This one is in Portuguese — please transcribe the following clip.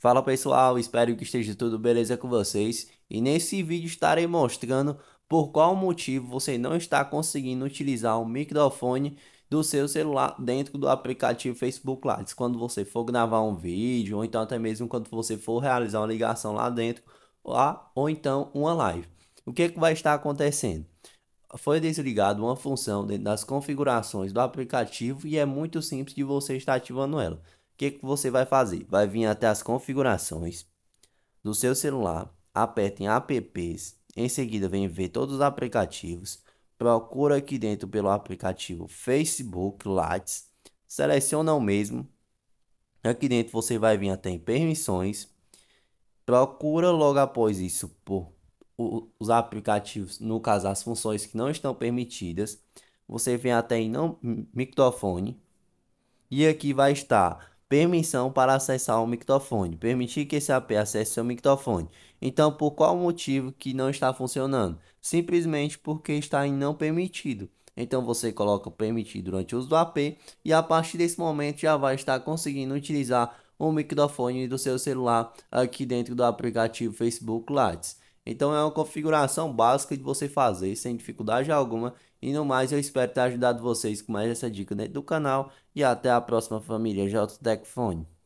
Fala pessoal, espero que esteja tudo beleza com vocês e nesse vídeo estarei mostrando por qual motivo você não está conseguindo utilizar o microfone do seu celular dentro do aplicativo Facebook Live. Quando você for gravar um vídeo ou então até mesmo quando você for realizar uma ligação lá dentro lá, ou então uma live. O que, é que vai estar acontecendo? foi desligada uma função dentro das configurações do aplicativo e é muito simples de você estar ativando ela que, que você vai fazer? Vai vir até as configurações do seu celular, aperta em apps, em seguida vem ver todos os aplicativos, procura aqui dentro pelo aplicativo Facebook Lights, seleciona o mesmo, aqui dentro você vai vir até em permissões, procura logo após isso por os aplicativos, no caso as funções que não estão permitidas, você vem até em não microfone e aqui vai estar permissão para acessar o microfone, permitir que esse AP acesse seu microfone. Então, por qual motivo que não está funcionando? Simplesmente porque está em não permitido. Então você coloca permitir durante o uso do AP e a partir desse momento já vai estar conseguindo utilizar o microfone do seu celular aqui dentro do aplicativo Facebook Lights. Então é uma configuração básica de você fazer sem dificuldade alguma. E no mais, eu espero ter ajudado vocês com mais essa dica dentro do canal. E até a próxima família JTech